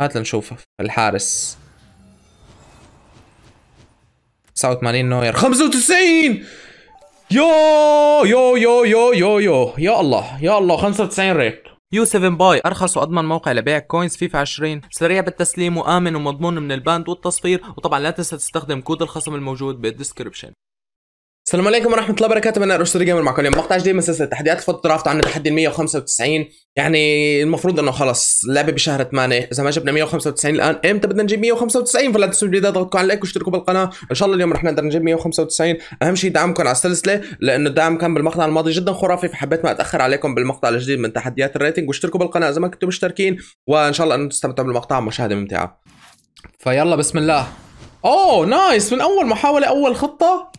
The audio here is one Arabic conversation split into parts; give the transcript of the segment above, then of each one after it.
هات لنشوفه الحارس 89 نوير 95 يو يو يو يو يو يو يا الله يا الله 95 ريت يو 7 باي ارخص واضمن موقع لبيع كوينز فيفا 20 سريع بالتسليم وامن ومضمون من الباند والتصفير وطبعا لا تنسى تستخدم كود الخصم الموجود بالديسكربشن السلام عليكم ورحمه الله وبركاته انا ارسل جيمر معكم اليوم مقطع جديد من سلسله تحديات الفوت درافت عن تحدي 195 يعني المفروض انه خلص لعبه بشهر 8 اذا ما جبنا 195 الان امتى بدنا نجيب 195 فلا تنسوا الفيديو ضغطكم على اللايك واشتركوا بالقناه ان شاء الله اليوم رح نقدر نجيب 195 اهم شيء دعمكم على السلسله لانه الدعم كان بالمقطع الماضي جدا خرافي فحبيت ما اتاخر عليكم بالمقطع الجديد من تحديات الريتنج واشتركوا بالقناه اذا ما كنتم مشتركين وان شاء الله إنه تستمتعوا بالمقطع مشاهده ممتعه فيلا بسم الله اوه نايس من اول محاوله اول خطه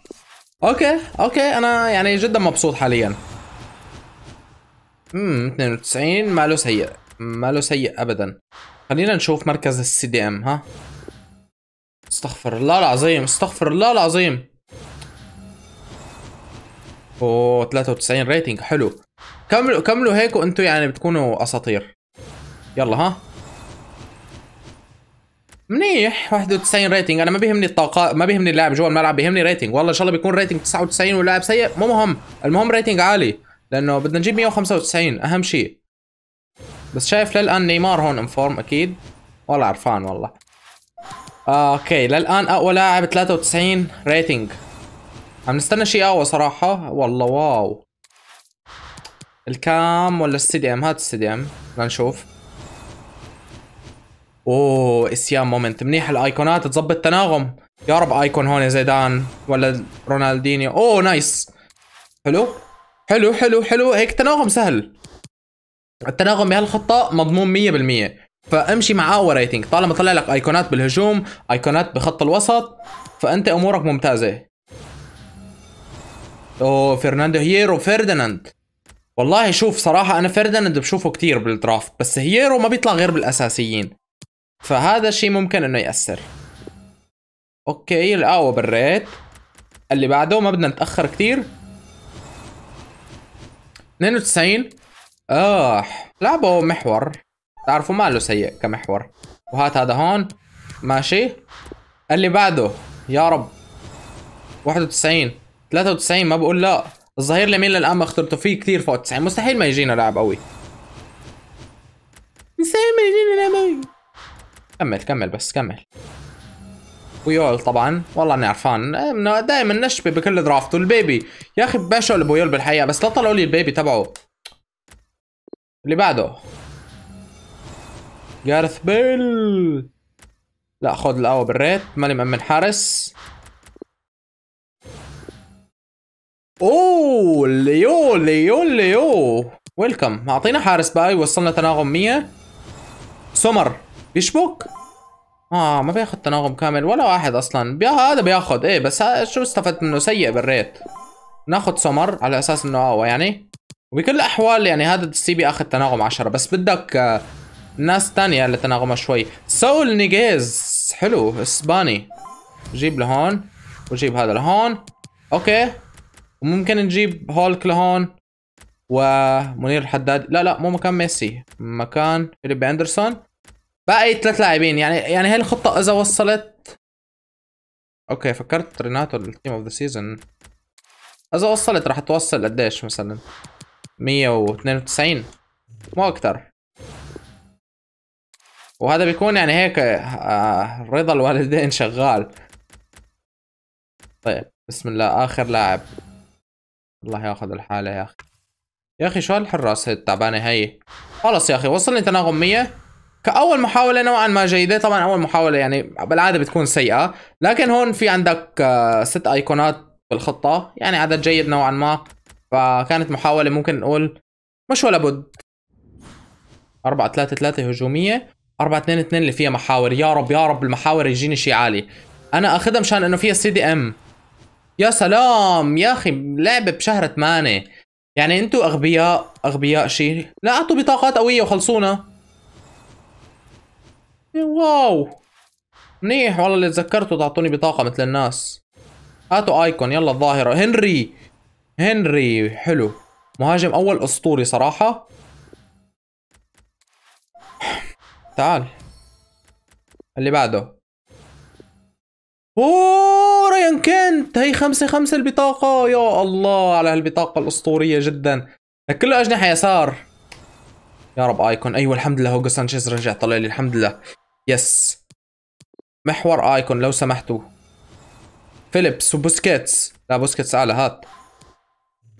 اوكي اوكي انا يعني جدا مبسوط حاليا امم 92 ماله سيء ماله سيء ابدا خلينا نشوف مركز السي دي ام ها استغفر الله العظيم استغفر الله العظيم اوه 93 ريتنج حلو كملوا كملوا هيك وانتم يعني بتكونوا اساطير يلا ها منيح 91 ريتنج انا ما بيهمني الطاقه ما بيهمني اللاعب جوا الملعب بيهمني ريتنج والله ان شاء الله بيكون ريتنج 99 واللاعب سيء مو مهم المهم ريتنج عالي لانه بدنا نجيب 195 اهم شيء بس شايف للان نيمار هون انفورم اكيد والله عرفان والله اوكي للان اقوى لاعب 93 ريتنج عم نستنى شيء اقوى صراحه والله واو الكام ولا السي دي ام هات السي دي ام لنشوف اوه اسيان مومنت منيح الايقونات تظبط تناغم يا رب ايكون هون زيدان ولا رونالديني اوه نايس حلو حلو حلو حلو هيك تناغم سهل التناغم بهالخطة مضمون 100% فامشي معاه وريتنج طالما طلع لك ايقونات بالهجوم ايقونات بخط الوسط فانت امورك ممتازه اوه فرناندو هيرو فرديناند والله شوف صراحة أنا فرديناند بشوفه كتير بالدرافت بس هيرو ما بيطلع غير بالأساسيين فهذا الشيء ممكن انه يأثر اوكي القهوة بريت اللي بعده ما بدنا نتأخر كثير 92 اه لعبه محور تعرفوا ماله سيء كمحور وهات هذا هون ماشي اللي بعده يا رب 91 93 ما بقول لا الظهير اليمين للان ما اخترته فيه كثير فوق 90 مستحيل ما يجينا لاعب قوي مستحيل ما يجينا لاعب قوي كمل كمل بس كمل بويول طبعا والله اني عرفان دائما نشبه بكل درافته البيبي يا اخي باشا بويول بالحقيقه بس لا طلعوا لي البيبي تبعه اللي بعده جارث بيل لا خذ القهوه بالريت ماني مأمن حارس اوه ليو ليو ليو ويلكم اعطينا حارس باي وصلنا تناغم 100 سمر بيشبك اه ما بياخد تناغم كامل ولا واحد اصلا بي... هذا بياخد ايه بس شو استفدت منه سيء بالريت ناخذ سمر على اساس انه اقوى آه، يعني وبكل الاحوال يعني هذا السي بي اخذ تناغم 10 بس بدك آه ناس تانية اللي تناغمها شوي سول نيجيز حلو اسباني جيب لهون وجيب هذا لهون اوكي وممكن نجيب هولك لهون ومنير الحداد لا لا مو مكان ميسي مكان فيليب اندرسون باقي ايه ثلاث لاعبين يعني يعني هي الخطه اذا وصلت اوكي فكرت ريناتو التيم اوف ذا سيزون اذا وصلت راح توصل قديش مثلا 192 مو اكثر وهذا بيكون يعني هيك آه، رضا الوالدين شغال طيب بسم الله اخر لاعب الله ياخذ الحاله يا اخي يا اخي شو هالحراس التعبانه هي خلص يا اخي وصلني تناغم 100 كاول محاوله نوعا ما جيده طبعا اول محاوله يعني بالعاده بتكون سيئه لكن هون في عندك آه، ست ايقونات بالخطه يعني عدد جيد نوعا ما فكانت محاوله ممكن نقول مش ولا بد 4 3 3 هجوميه 4 2 2 اللي فيها محاور يا رب يا رب المحاور يجيني شيء عالي انا اخذها مشان انه فيها سي دي ام يا سلام يا اخي لعبه بشهر 8 يعني انتوا اغبياء اغبياء شيء لا اعطوا بطاقات قويه وخلصونا واو منيح والله اللي تذكرته تعطوني بطاقة مثل الناس هاتوا ايكون يلا الظاهرة هنري هنري حلو مهاجم اول اسطوري صراحة تعال اللي بعده اوه ريان كنت هي خمسة خمسة البطاقة يا الله على هالبطاقة الاسطورية جدا كله اجنحة يسار يا رب ايكون ايوه الحمد لله هوجو سانشيز رجع طلع لي الحمد لله يس محور ايكون لو سمحتوا فيليبس وبوسكيتس لا بوسكيتس اعلى هات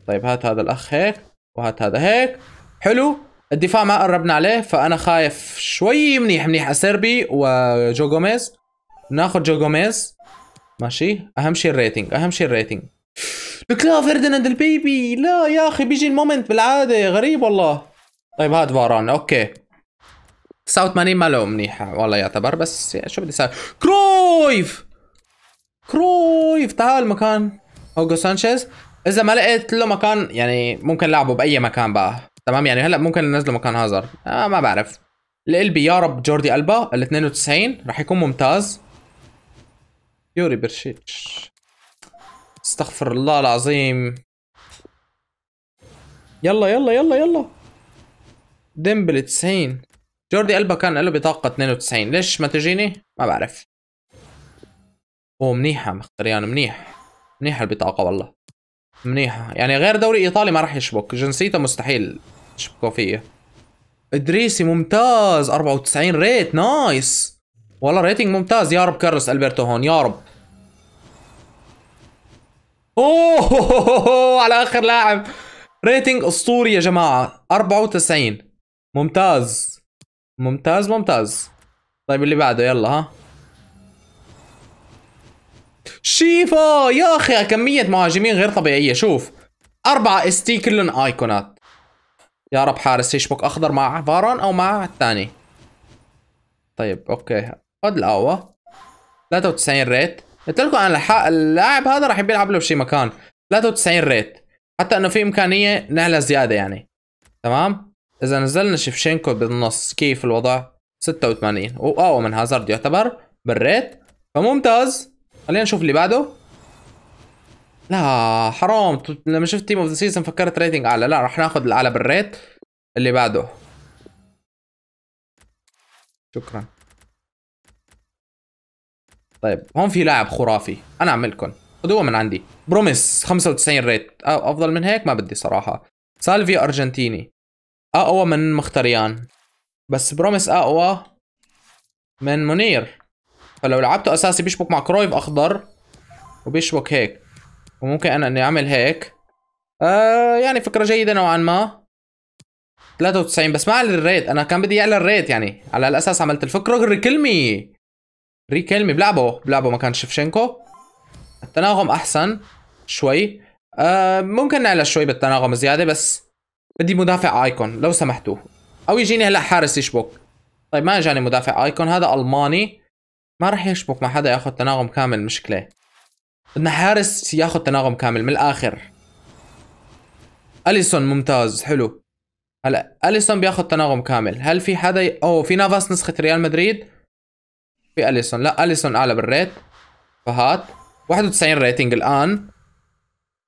طيب هات هذا الاخ هيك وهات هذا هيك حلو الدفاع ما قربنا عليه فانا خايف شوي منيح منيح اسيربي وجو جوميز ناخذ جو جوميز ماشي اهم شيء الريتنج اهم شيء الريتنج لك لا فرديناند البيبي لا يا اخي بيجي المومنت بالعاده غريب والله طيب هات فاران اوكي 89 ما له منيحة والله يعتبر بس يعني شو بدي اسوي كرويف كرويف تعال مكان اوجو سانشيز اذا ما لقيت له مكان يعني ممكن لعبه باي مكان بقى تمام يعني هلا ممكن ننزله مكان هازارد آه ما بعرف القلبي يا رب جوردي البا ال 92 رح يكون ممتاز يوري برشيتش استغفر الله العظيم يلا يلا يلا يلا ديمبل 90 جوردي قلبه كان له بطاقة 92 ليش ما تجيني؟ ما بعرف اوه منيحة مختريان منيح منيحة البطاقة والله منيحة يعني غير دوري ايطالي ما راح يشبك جنسيته مستحيل يشبكوا فيه ادريسي ممتاز 94 ريت نايس والله ريتنج ممتاز يا رب كارلوس البرتو هون يا رب اوه على اخر لاعب ريتنج اسطوري يا جماعه 94 ممتاز ممتاز ممتاز طيب اللي بعده يلا ها شيفا يا اخي كمية مهاجمين غير طبيعية شوف أربعة اس تي كلهم ايقونات يا رب حارس يشبك اخضر مع فارون او مع الثاني طيب اوكي خد القهوة 93 ريت قلت لكم انا اللاعب هذا راح بيلعب له بشي مكان 93 ريت حتى انه في امكانية نعلى زيادة يعني تمام إذا نزلنا شفشينكو بالنص كيف الوضع؟ 86 وأقوى من هازارد يعتبر بالريت فممتاز خلينا نشوف اللي بعده لا حرام لما شفت تيم اوف ذا سيزون فكرت ريتنج اعلى لا رح ناخذ الاعلى بالريت اللي بعده شكرا طيب هون في لاعب خرافي انا اعملكم خذوه من عندي بروميس 95 ريت افضل من هيك ما بدي صراحه سالفي ارجنتيني اقوى من مختريان بس بروميس اقوى من منير فلو لعبته اساسي بيشبك مع كرويف اخضر وبيشبك هيك وممكن انا اني اعمل هيك آه يعني فكره جيده نوعا ما 93 بس ما على الريت انا كان بدي اعلى الريت يعني على الاساس عملت الفكره ريكلمي ريكلمي بلعبه بلعبه مكان شفشنكو التناغم احسن شوي آه ممكن نعلى شوي بالتناغم زياده بس بدي مدافع ايكون لو سمحتوا او يجيني هلا حارس يشبك طيب ما اجاني مدافع ايكون هذا الماني ما راح يشبك مع حدا ياخذ تناغم كامل مشكله بدنا حارس ياخذ تناغم كامل من الاخر اليسون ممتاز حلو هلا اليسون بياخذ تناغم كامل هل في حدا ي... اوه في نافاس نسخه ريال مدريد في اليسون لا اليسون اعلى بالريت فهات 91 ريتنج الان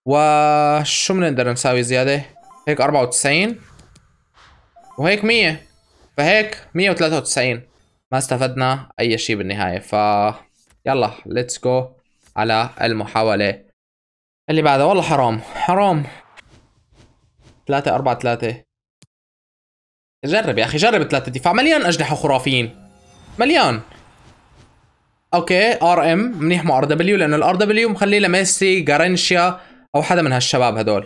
وشو بنقدر نساوي زياده هيك 94 وهيك 100 فهيك 193 ما استفدنا اي شيء بالنهايه ف يلا ليتس جو على المحاوله اللي بعدها والله حرام حرام 3 4 3 جرب يا اخي جرب 3 دفاع مليان اجنحه خرافيين مليان اوكي ار ام منيح مع ار دبليو لانه الار دبليو مخليه لميسي جارنشيا او حدا من هالشباب هدول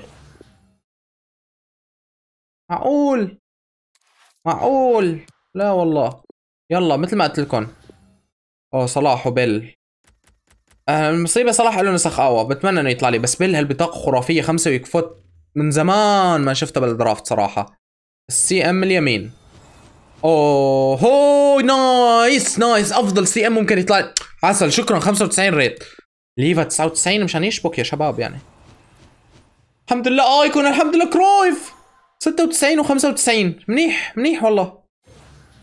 معقول معقول لا والله يلا مثل ما قلت لكم اوه صلاح وبيل المصيبه صلاح له نسخ اقوى بتمنى انه يطلع لي بس بيل هالبطاقه خرافيه خمسه ويكفوت من زمان ما شفتها بالدرافت صراحه السي ام اليمين اوه هو نايس نايس افضل سي ام ممكن يطلع عسل شكرا 95 ريت ليفا 99 مشان يشبك يا شباب يعني الحمد لله ايكون الحمد لله كرويف 96 و95 منيح منيح والله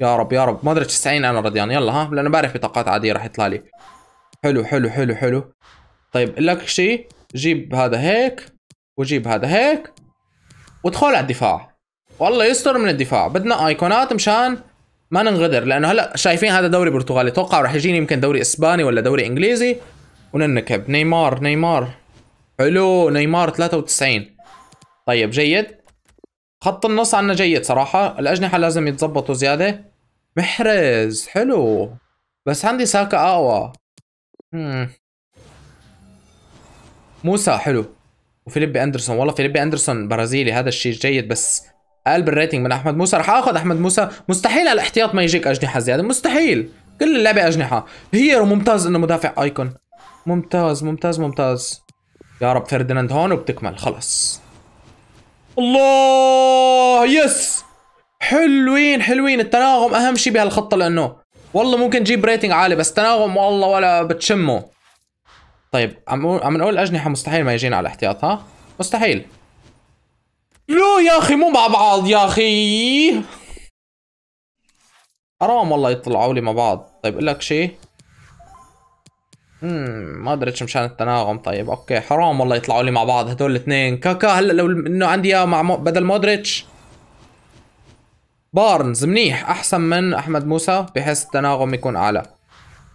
يا رب يا رب ما ادري 90 انا رضيان يلا ها لانه بعرف بطاقات عاديه راح يطلع لي حلو حلو حلو حلو طيب لك شيء جيب هذا هيك وجيب هذا هيك وادخل على الدفاع والله يستر من الدفاع بدنا ايقونات مشان ما ننغدر لانه هلا شايفين هذا دوري برتغالي اتوقع راح يجيني يمكن دوري اسباني ولا دوري انجليزي وننكب نيمار نيمار حلو نيمار 93 طيب جيد خط النص عنا جيد صراحة الأجنحة لازم يتظبطوا زيادة محرز حلو بس عندي ساكا أقوى موسى حلو وفيليبي اندرسون والله فيليبي اندرسون برازيلي هذا الشيء جيد بس اقل بالريتنج من احمد موسى رح اخذ احمد موسى مستحيل على الاحتياط ما يجيك اجنحه زياده مستحيل كل اللعبه اجنحه هيرو ممتاز انه مدافع ايكون ممتاز ممتاز ممتاز يا رب فرديناند هون وبتكمل خلص الله يس حلوين حلوين التناغم اهم شيء بهالخطه لانه والله ممكن تجيب ريتنج عالي بس تناغم والله ولا بتشمه طيب عم عم نقول اجنحه مستحيل ما يجينا على الاحتياط ها مستحيل لا يا اخي مو مع بعض يا اخي حرام والله يطلعوا لي مع بعض طيب اقول لك شيء امم ما ايش مشان التناغم طيب اوكي حرام والله يطلعوا لي مع بعض هدول الاثنين كاكا هلا لو انه عندي اياه مع مو... بدل مودريتش بارنز منيح احسن من احمد موسى بحيث التناغم يكون اعلى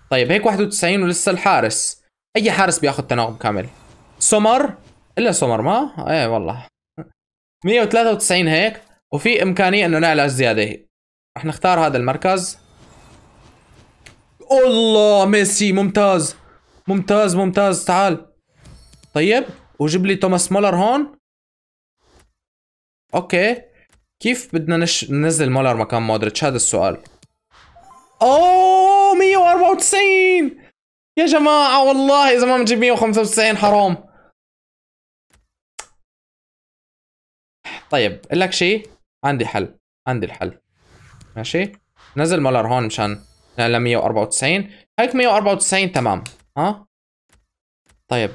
طيب هيك 91 ولسه الحارس اي حارس بياخذ تناغم كامل سمر الا سمر ما ايه والله 193 هيك وفي امكانيه انه نعلى زياده رح نختار هذا المركز الله ميسي ممتاز ممتاز ممتاز تعال طيب وجيب لي توماس مولر هون اوكي كيف بدنا نش... ننزل مولر مكان مودريتش هذا السؤال اوه 194 يا جماعه والله اذا ما بنجيب 195 حرام طيب اقول لك شيء عندي حل عندي الحل ماشي نزل مولر هون مشان ل 194 هيك 194 تمام ها طيب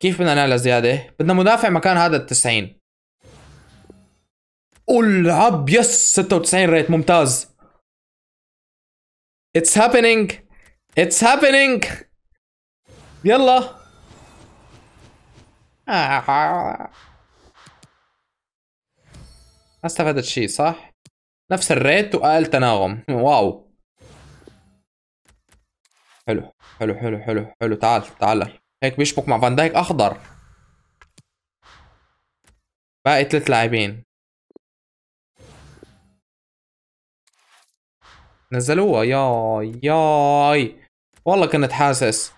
كيف بدنا نعلى زياده بدنا مدافع مكان هذا ال 90 العب يس 96 ريت ممتاز اتس happening اتس happening يلا ما استفدت شيء صح؟ نفس الريت واقل تناغم واو حلو حلو حلو حلو حلو تعال تعال هيك بيشبك مع فان دايك اخضر باقي ثلاث لاعبين نزلوها ياي ياي والله كنت حاسس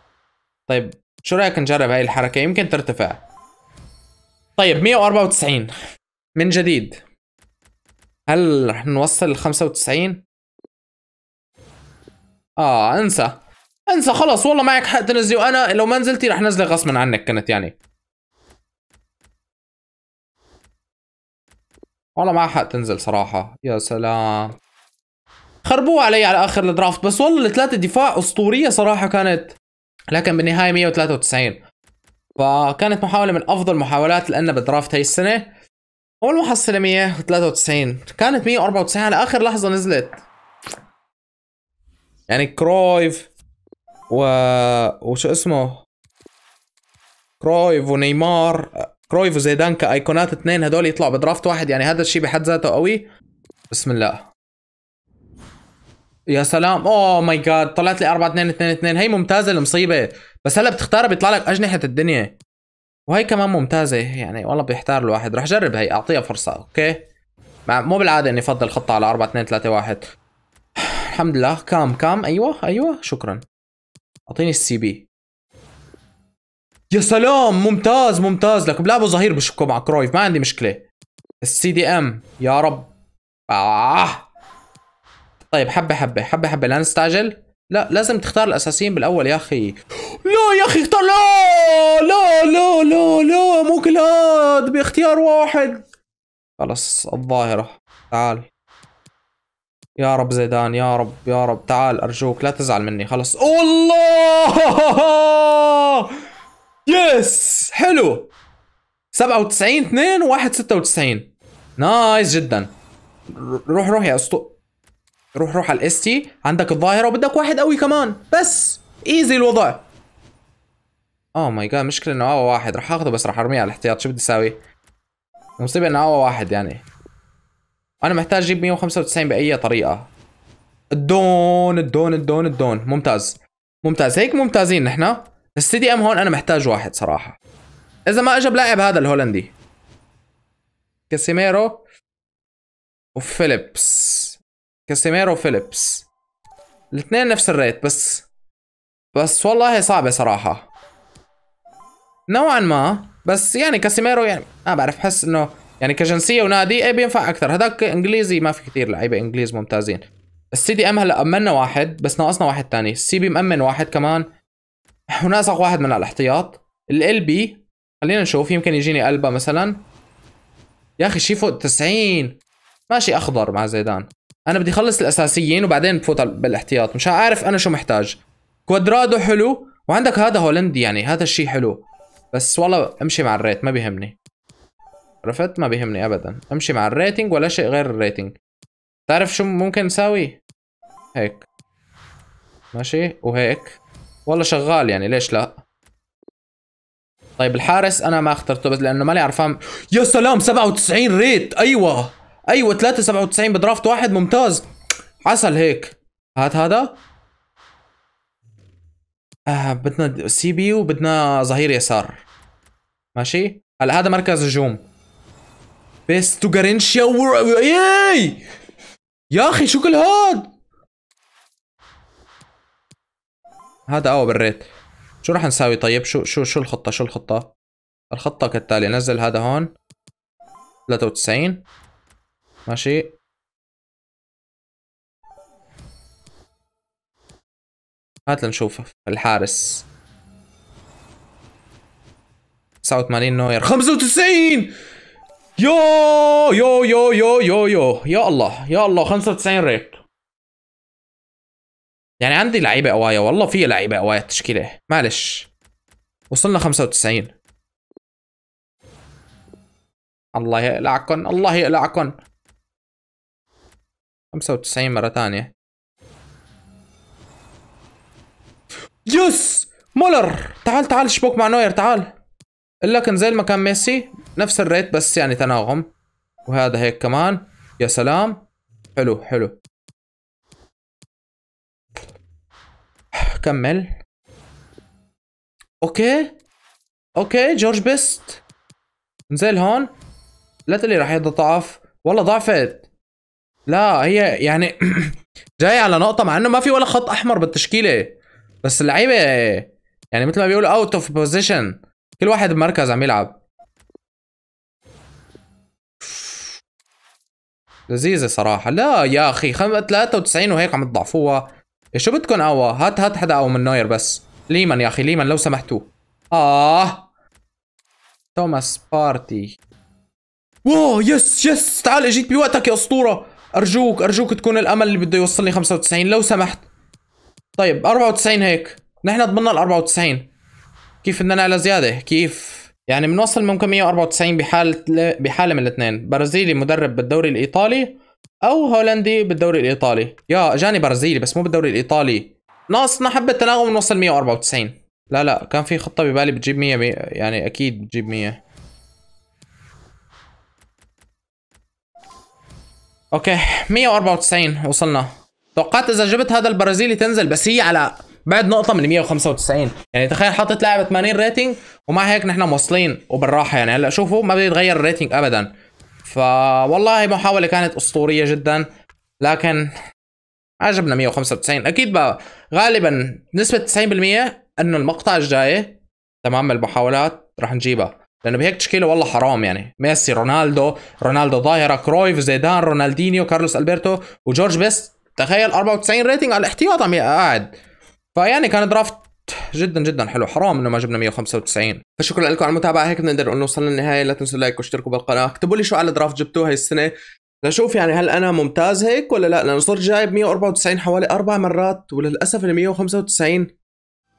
طيب شو رايك نجرب هاي الحركة يمكن ترتفع طيب 194 من جديد هل رح نوصل ل 95 اه انسى انسى خلاص والله معك حق تنزلي وانا لو ما نزلتي رح نزلي غصبا عنك كانت يعني والله معها حق تنزل صراحة يا سلام خربوها علي على اخر الدرافت بس والله الثلاثة دفاع اسطورية صراحة كانت لكن بالنهاية 193 فكانت محاولة من افضل محاولات لنا بالدرافت هاي السنة والمحصلة 193 كانت 194 على اخر لحظة نزلت يعني كرويف و وشو اسمه كرويف ونيمار كرويف وزيدان كايقونات اثنين هدول يطلعوا بدرافت واحد يعني هذا الشيء بحد ذاته قوي بسم الله يا سلام اوه ماي جاد طلعت لي 4 2 2 2 هي ممتازه المصيبه بس هلا بتختارها بيطلع لك اجنحه الدنيا وهي كمان ممتازه يعني والله بيحتار الواحد رح اجرب هي اعطيها فرصه اوكي مع مو بالعاده اني افضل خطه على 4 2 3 1 الحمد لله كام كام ايوه ايوه شكرا اعطيني السي بي يا سلام ممتاز ممتاز لك بلعبوا ظهير بشكوا مع كرويف ما عندي مشكله السي دي ام يا رب آه. طيب حبه حبه حبه حبه لا نستعجل لا لازم تختار الاساسيين بالاول يا اخي لا يا اخي اختار لا لا لا لا لا مو كلاد باختيار واحد خلص الظاهره تعال يا رب زيدان يا رب يا رب تعال ارجوك لا تزعل مني خلص الله يس حلو 97 2 1 96 نايس جدا روح روح يا اسطو روح روح على الاس تي عندك الظاهره وبدك واحد قوي كمان بس ايزي الوضع اوه ماي جاد مشكله انه اقوى واحد رح اخذه بس رح ارميه على الاحتياط شو بدي اساوي المصيبه انه اقوى واحد يعني انا محتاج اجيب 195 باي طريقه الدون الدون الدون الدون ممتاز ممتاز هيك ممتازين نحن السي دي ام هون انا محتاج واحد صراحه اذا ما اجى بلاعب هذا الهولندي كاسيميرو وفيليبس كاسيميرو وفيليبس الاثنين نفس الريت بس بس والله صعبه صراحه نوعا ما بس يعني كاسيميرو يعني ما بعرف حس انه يعني كجنسيه ونادي ايه بينفع اكثر هذاك انجليزي ما في كثير لعيبه انجليز ممتازين السي دي ام هلا امنا واحد بس ناقصنا واحد ثاني السي بي مامن واحد كمان وناسق واحد من الاحتياط ال بي خلينا نشوف يمكن يجيني البا مثلا يا اخي شي فوق 90 ماشي اخضر مع زيدان انا بدي اخلص الاساسيين وبعدين بفوت بالاحتياط مش عارف انا شو محتاج كوادرادو حلو وعندك هذا هولندي يعني هذا الشيء حلو بس والله امشي مع الريت ما بيهمني عرفت ما بيهمني ابدا امشي مع الريتنج ولا شيء غير الريتنج تعرف شو ممكن نساوي هيك ماشي وهيك والله شغال يعني ليش لا طيب الحارس انا ما اخترته بس لانه ماني عرفان يا سلام 97 ريت ايوه ايوه 3 97 بدرافت واحد ممتاز عسل هيك هات هذا آه بدنا سي بي وبدنا ظهير يسار ماشي هلا هذا مركز هجوم بس تو جارينشيا و... ياي يا اخي شو كل هاد هذا قوي آه، بالريت شو راح نساوي طيب شو شو شو الخطه شو الخطه الخطه كالتالي نزل هذا هون 93 ماشي هات لنشوف الحارس 89 نوير 95 يو يو يو يو يو يو يا الله يا الله 95 ريت يعني عندي لعيبه قوايا والله في لعيبه قوايا التشكيله معلش وصلنا 95 الله يقلعكن الله يقلعكن 95 مرة ثانية يس مولر تعال تعال شبوك مع نوير تعال قلك انزل مكان ميسي نفس الريت بس يعني تناغم وهذا هيك كمان يا سلام حلو حلو كمل اوكي اوكي جورج بيست انزل هون لا تقلي راح يضعف والله ضعفت لا هي يعني جاي على نقطة مع انه ما في ولا خط احمر بالتشكيلة بس اللعيبة يعني مثل ما بيقولوا اوت اوف بوزيشن كل واحد بمركز عم يلعب لذيذه صراحه لا يا اخي 93 وهيك عم تضعفوها شو بدكم اقوى هات هات حدا اقوى من نوير بس ليمان يا اخي ليمان لو سمحتوا اه توماس بارتي واو يس يس تعال اجيت بوقتك يا اسطوره ارجوك ارجوك تكون الامل اللي بده يوصلني 95 لو سمحت طيب 94 هيك نحن ضمننا ال 94 كيف بدنا نعلى زياده كيف يعني بنوصل ممكن 194 بحال بحاله من الاثنين برازيلي مدرب بالدوري الايطالي او هولندي بالدوري الايطالي يا جاني برازيلي بس مو بالدوري الايطالي ناقصنا حبه تناغم نوصل 194 لا لا كان في خطه ببالي بتجيب 100 يعني اكيد بتجيب 100 اوكي 194 وصلنا توقعت اذا جبت هذا البرازيلي تنزل بس هي على بعد نقطه من 195 يعني تخيل حاطط لاعب 80 ريتنج ومع هيك نحن موصلين وبالراحه يعني هلا شوفوا ما بيتغير الريتنج ابدا والله محاوله كانت اسطوريه جدا لكن عجبنا 195 اكيد بقى غالبا نسبه 90% انه المقطع الجاي تمام المحاولات رح نجيبها لانه بهيك تشكيله والله حرام يعني ميسي رونالدو رونالدو ظاهره كرويف زيدان رونالدينيو كارلوس البرتو وجورج بيست تخيل 94 ريتنج على الاحتياط عم قاعد فيعني كان درافت جدا جدا حلو حرام انه ما جبنا 195 فشكرا لكم على المتابعه هيك بنقدر انه وصلنا للنهايه لا تنسوا لايك واشتركوا بالقناه اكتبوا لي شو على درافت جبتوه هاي السنه لنشوف يعني هل انا ممتاز هيك ولا لا لانه صرت جايب 194 حوالي اربع مرات وللاسف ال 195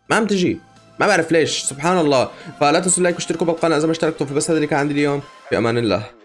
ما عم تجي ما بعرف ليش سبحان الله فلا تنسوا اللايك واشتركوا بالقناه اذا ما اشتركتوا فبس هذا اللي كان عندي اليوم بامان الله